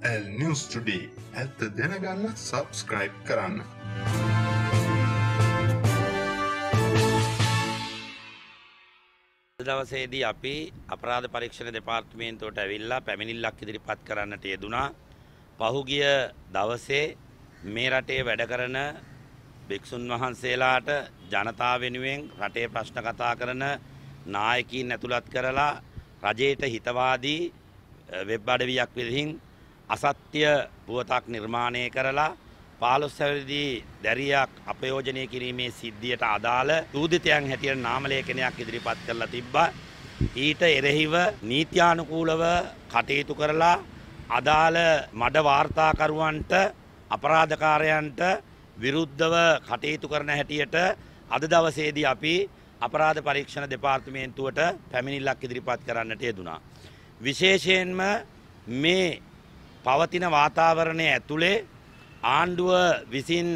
SL News Today ඇත්ත දැනගන්න subscribe කරන්න. දවසේදී අපි අපරාධ පරීක්ෂණ දෙපාර්තමේන්තුවට ඇවිල්ලා පැමිණිල්ලක් ඉදිරිපත් කරන්නට යෙදුනා. පහුගිය දවසේ මේ රටේ වැඩ කරන භික්ෂුන් වහන්සේලාට ජනතාව වෙනුවෙන් රටේ ප්‍රශ්න කතා කරන නායකීන් ඇතුළත් කරලා රජයට හිතවාදී වෙබ් අඩවියක් විදිහින් අසත්‍ය පුවතක් නිර්මාණය කරලා පාලොස්සැවිදී දැරියක් අපයෝජනය කිරීමේ සිද්ධියට අදාළ දූදිතයන් හැටියට නාමලේඛනයක් ඉදිරිපත් කරලා තිබ්බා. ඊට එරෙහිව නීත්‍යානුකූලව කටයුතු කරලා අදාළ මඩ වාර්තාකරුවන්ට අපරාධකාරයන්ට විරුද්ධව කටයුතු කරන හැටියට අද දවසේදී අපි අපරාධ පරීක්ෂණ දෙපාර්තමේන්තුවට පැමිණිල්ලක් ඉදිරිපත් කරන්නට යෙදුනා. විශේෂයෙන්ම මේ පවතින වාතාවරණය ඇතුළේ ආණ්ඩුව විසින්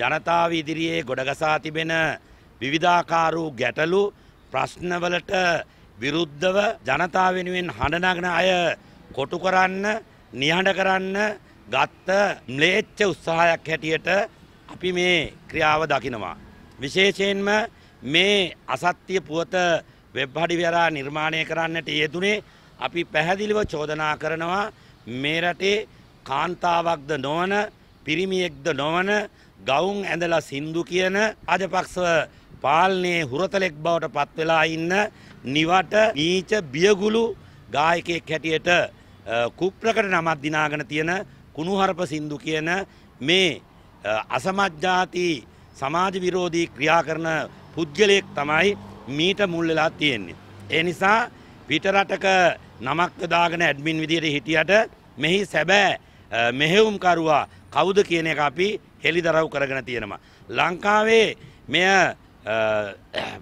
ජනතාව ඉදිරියේ ගොඩගසා තිබෙන විවිධාකාරූ ගැටලු ප්‍රශ්නවලට විරුද්ධව ජනතාව වෙනුවෙන් හඬනගන අය කොටු කරන්න නිහඬ කරන්න ගත්ත ම්ලේච්ච උත්සාහයක් හැටියට අපි මේ ක්‍රියාව දකිනවා. විශේෂයෙන්ම මේ අසත්‍ය පුවත වෙබ්හඩි වෙරා නිර්මාණය කරන්නට යෙදුනේ අපි පැහැදිලිව චෝදනා කරනවා මේ රටේ කාන්තාවක්ද නොවන පිරිමියෙක්ද නොවන ගවුම් ඇඳලා සින්දු කියන අජපක්ෂව පාලනයේ හුරතලෙක් බවට පත්වෙලා ඉන්න නිවට නීච බියගුළු ගායකයෙක් හැටියට කුප්‍රකට නමත් දිනාගෙන තියෙන කුණුහරප සින්දු කියන මේ අසමජ්ජාති සමාජ විරෝධී ක්‍රියා කරන පුද්ගලයෙක් තමයි මීට මුල් වෙලා තියෙන්නේ. ඒ නිසා පිටරටක නමක් දාගෙන ඇඩ්මින් විදියට හිටියට මෙහි සැබෑ මෙහෙවුම්කරුවා කවුද කියන එක අපි හෙළි දරව් කරගෙන තියෙනවා. ලංකාවේ මෙය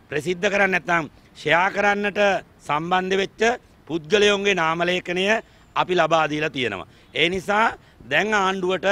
ප්‍රසිද්ධ කරන්න ඇතම් ෂයා කරන්නට සම්බන්ධ වෙච්ච පුද්ගලයොන්ගේ නාමලේඛනය අපි ලබා දීලා තියෙනවා. ඒ නිසා දැන් ආණ්ඩුවට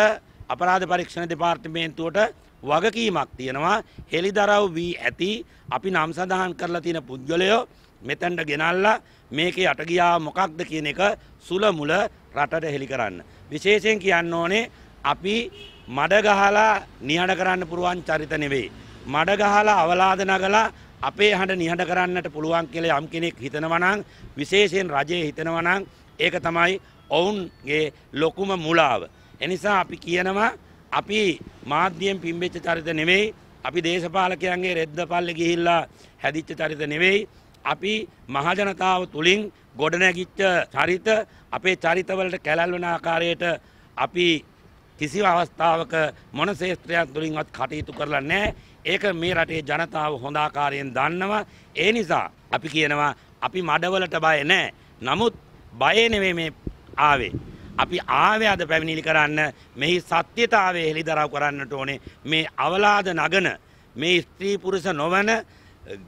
අපරාධ පරීක්ෂණ දෙපාර්තමේන්තුවට වගකීමක් තියෙනවා හෙළිදරව් වී ඇති අපි නම් සඳහන් කරලා තියෙන පුද්ගලයෝ මෙතැන්ට ගෙනල්ලා මේක යට ගියා මොකක්ද කියන එක සුලමුල රටට හෙළි කරන්න. විශේෂයෙන් කියන්න ඕනේ අපි මඩ ගහලා නිහඬ කරන්න පුළුවන් චරිත නෙවෙයි. මඩ ගහලා අවලාද නගලා අපේ හඬ නිහඬ කරන්නට පුළුවන් කියලා යම් කෙනෙක් හිතනවා නම් විශේෂයෙන් රජයේ හිතනවා නම් ඒක තමයි ඔවුන්ගේ ලොකුම මුලාව. එනිසා අපි කියනවා අපි මාධ්‍යයෙන් පිම්බෙච්ච චරිත නෙවෙයි අපි දේශපාලකයන්ගේ රෙද්ද පල්ලෙ ගිහිල්ලා හැදිච්ච චරිත නෙවෙයි අපි මහජනතාව තුළින් ගොඩනැගිච්ච චරිත අපේ චරිතවලට කැලැල්වෙන ආකාරයට අපි කිසි අවස්ථාවක මොන ශේත්‍රයක් තුළින්වත් කටයුතු කරලා නැහැ. ඒක මේ රටේ ජනතාව හොඳ ආකාරයෙන් දන්නවා. ඒ නිසා අපි කියනවා අපි මඩවලට බය නැහැ. නමුත් බය නෙවෙයි මේ ආවේ. අපි ආවේ අද පැමිණිලි කරන්න මෙහි සත්‍යතාවය හෙළිදරව් කරන්නට ඕනේ. මේ අවලාද නගන මේ ස්ත්‍රී පුරුෂ නොවන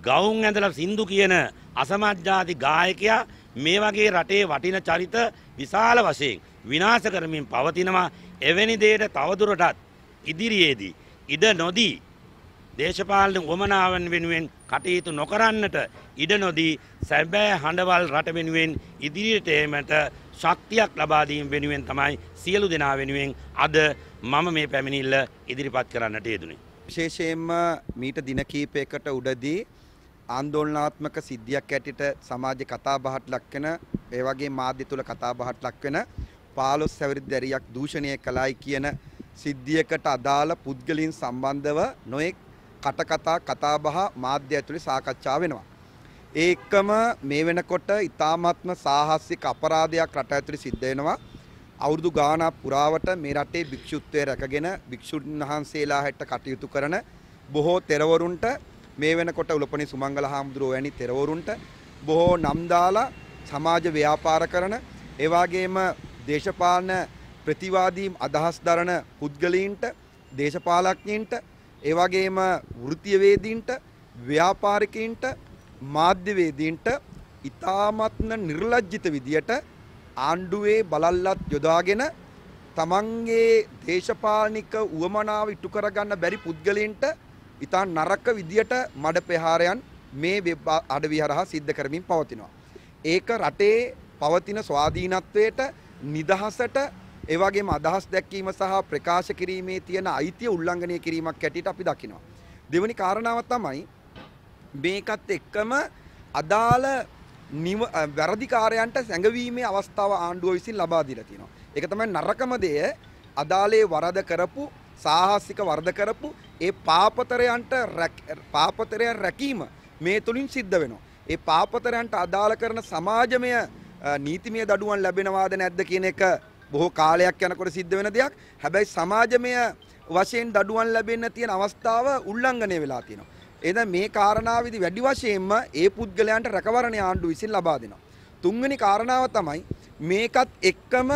ගවුන් ඇඳලා සින්දු කියන අසමජ්ජාති ගායකයා මේ වගේ රටේ වටින චරිත විශාල වශයෙන් විනාශ කරමින් පවතිනවා එවැනි දෙයට තවදුරටත් ඉදිරියේදී ඉඩ නොදී දේශපාලන වමනාවන් වෙනුවෙන් කටයුතු නොකරන්නට ඉඩ නොදී සැබෑ හඬවල් රට වෙනුවෙන් ඉදිරියට ඒමට ශක්තියක් ලබාදීම් වෙනුවෙන් තමයි සියලු දෙනා වෙනුවෙන් අද මම මේ පැමිණිල්ල ඉදිරිපත් කරන්නට යෙදුනේ විශේෂයෙන්ම මීට දින කීපයකට උඩදී ආන්දෝලනාත්මක සිද්ධියක් ඇටිට සමාජ කතාබහට ලක්වෙන ඒ වගේ මාධ්‍ය තුල කතාබහට ලක්වෙන 15 සැවරිදි දැරියක් දූෂණය කළයි කියන සිද්ධියකට අදාළ පුද්ගලින් සම්බන්ධව නොඑක් කටකතා කතාබහ මාධ්‍ය ඇතුලේ සාකච්ඡා වෙනවා. ඒකම මේ වෙනකොට ඊ타මාත්ම සාහසික අපරාධයක් රට ඇතුලේ සිද්ධ වෙනවා. අවුරුදු ගානක් පුරාවට මේ රටේ භික්ෂුත්වය රැකගෙන භික්ෂුන් වහන්සේලා හැට කටයුතු කරන බොහෝ තෙරවරුන්ට මේ වෙනකොට උලපනේ සුමංගල හාමුදුරුවෝ වැනි තෙරවරුන්ට බොහෝ නම් දාලා සමාජ ව්‍යාපාර කරන ඒ වගේම දේශපාලන ප්‍රතිවාදී අදහස් දරන පුද්ගලයින්ට දේශපාලඥයින්ට ඒ වගේම වෘත්තියවේදීන්ට ව්‍යාපාරිකයින්ට මාධ්‍යවේදීන්ට ඉතාමත්ම නිර්ලජ්ජිත විදියට ආණ්ඩුවේ බලල්ලත් යොදාගෙන තමන්ගේ දේශපාලනික උවමනාව ඉටු කරගන්න බැරි පුද්ගලයන්ට ඉතා නරක විදියට මඩ ප්‍රහාරයන් මේ අඩවි හරහා සිද්ධ කරමින් පවතිනවා. ඒක රටේ පවතින ස්වාධීනත්වයට නිදහසට ඒවගේම අදහස් දැක්වීම සහ ප්‍රකාශ කිරීමේ තියෙන අයිතිය උල්ලංඝනය කිරීමක් ඇටියට අපි දකිනවා. දෙවනි කාරණාව තමයි මේකත් එක්කම අදාළ නිව වැරදිකාරයන්ට සැඟවීමේ අවස්ථාව ආණ්ඩුව විසින් ලබා දීලා තියෙනවා. ඒක තමයි නරකම දෙය අදාළේ වරද කරපු සාහසික වරද කරපු ඒ පාපතරයන්ට පාපතරයන් රැකීම මේ තුලින් සිද්ධ වෙනවා. ඒ පාපතරයන්ට අදාළ කරන සමාජමය නීතිමය දඩුවම් ලැබෙනවාද නැද්ද කියන එක බොහෝ කාලයක් යනකොට සිද්ධ වෙන දෙයක්. හැබැයි සමාජමය වශයෙන් දඩුවම් ලැබෙන්න තියෙන අවස්ථාව උල්ලංඝනය වෙලා තියෙනවා. එහෙනම් මේ කාරණාවේදී වැඩි වශයෙන්ම ඒ පුද්ගලයන්ට රැකවරණ ආණ්ඩුව විසින් ලබා දෙනවා. තුන්වෙනි කාරණාව තමයි මේකත් එක්කම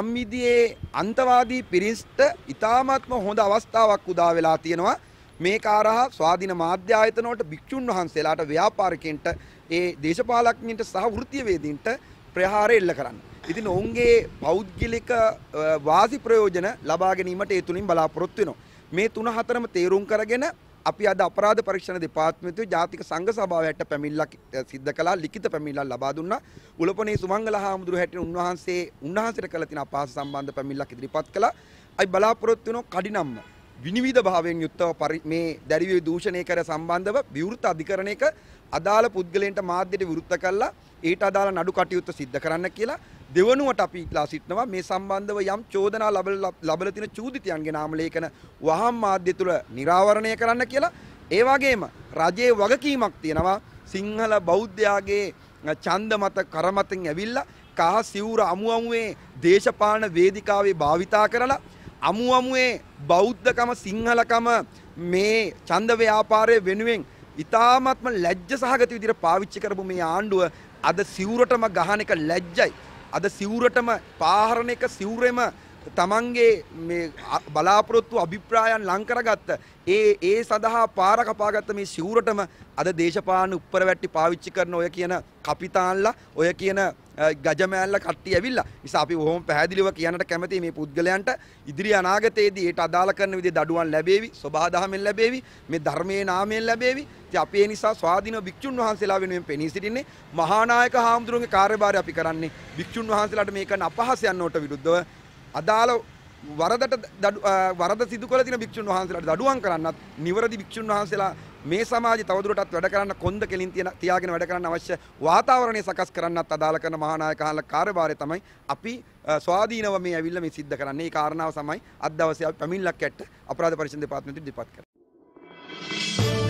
යම් විදියේ අන්තවාදී පිරිස්ට ඉතාමත්ම හොඳ අවස්ථාවක් උදා වෙලා තියෙනවා. මේ කාරහා ස්වාධීන මාධ්‍ය ආයතන වලට භික්ෂුන් වහන්සේලාට ව්‍යාපාරිකයන්ට ඒ දේශපාලඥයින්ට සහ වෘත්තීයවේදීන්ට ප්‍රහාර එල්ල කරන්න. ඉතින් ඔවුන්ගේ පෞද්ගලික වාසි ප්‍රයෝජන ලබා ගැනීමට ඒ තුලින් බලාපොරොත්තු වෙනවා. මේ තුන හතරම තේරුම් කරගෙන අපි අද අපරාධ පරීක්ෂණ දෙපාර්තමේන්තුවේ ජාතික සංඝ සභාවට පැමිණිල්ලක් සිද්ධ කළා ලිඛිත පැමිණිල්ලක් ලබා දුන්නා. උලපනේ සුමංගල හාමුදුරුවෝ හැටියට උන්වහන්සේ උන්වහන්සේට කළ තියෙන අපහාස සම්බන්ධ පැමිණිල්ලක් ඉදිරිපත් කළා. අයි බලාපොරොත්තු වෙන කඩිනම්ම විනිවිද භාවයෙන් යුක්තව මේ දැරිවිය දූෂණය කර සම්බන්ධව විවෘත අධිකරණයක අදාළ පුද්ගලයන්ට මාධ්‍යයට විරුද්ධ කළා. ඊට අදාළ නඩු කටයුත්ත සිද්ධ කරන්න කියලා දෙවනුවට අපි ඉල්ලා සිටනවා මේ සම්බන්ධව යම් චෝදනා ලබල තින චූදිතයන්ගේ නාම ලේඛන වහම් මාධ්‍ය තුළ නිරාවරණය කරන්න කියලා ඒ වගේම රජයේ වගකීමක් තියෙනවා සිංහල බෞද්ධයාගේ ඡන්ද මත කරමතෙන් ඇවිල්ලා කහ සිවුර අමු අමුවේ දේශපාලන වේදිකාවේ භාවිතා කරලා අමු අමුවේ බෞද්ධකම සිංහලකම මේ ඡන්ද ව්‍යාපාරය වෙනුවෙන් ඉතාමත්ම ලැජ්ජ සහගත විදිහට පාවිච්චි කරපු මේ ආණ්ඩුව අද සිවුරටම ගහන එක ලැජ්ජයි අද සිවුරටම පාහරණ එක සිවුරෙම තමන්ගේ බලාපොරොත්තු අභිප්‍රායන් ලංකරගත්ත ඒ ඒ සඳහා පාර කපාගත්ත මේ සිවුරටම අද දේශපාලන උප්පර වැට්ටි පාවිච්චි කරන ඔය කියන කපිතාන්ලා ඔය කියන ගජමෑල්ල කට්ටිය ඇවිල්ලා නිසා අපි බොහොම පැහැදිලිව කියන්නට කැමති මේ පුද්ගලයන්ට ඉදිරි අනාගතයේදී ඒට අදාළ කරන විදිහේ දඩුවම් ලැබේවි සබහාදහමෙන් ලැබේවි මේ ධර්මයේ නාමයෙන් ලැබේවි ඉතින් අපි ඒ නිසා ස්වාධීන භික්ෂුන් වහන්සේලා වෙනුවෙන් පෙනී සිටින්නේ මහානායක හාමුදුරුවන්ගේ කාර්යභාරය අපි කරන්නේ භික්ෂුන් වහන්සේලාට මේක අපහාසයන් වලට විරුද්ධව අදාළ වරදට වරද සිදු කළ තින භික්ෂුන් වහන්සේලාට දඩුවම් කරන්නත් නිවරදි භික්ෂුන් වහන්සේලා මේ සමාජය තවදුරටත් වැඩ කරන්න කොන්ද කෙලින් තියෙන තියාගෙන වැඩ කරන්න අවශ්‍ය වාතාවරණය සකස් කරන්නත් අදාළ කරන මහානායකහල කාර්යභාරය තමයි අපි ස්වාධීනව මේ ඇවිල්ලා මේ සිද්ධ කරන්නේ. ඒ කාරණාව තමයි අද දවසේ අපි පැමිණිලක් ඇට අපරාධ පරීක්ෂණ දෙපාර්තමේන්තුවේ ඉදිරිපත් කරන්නේ.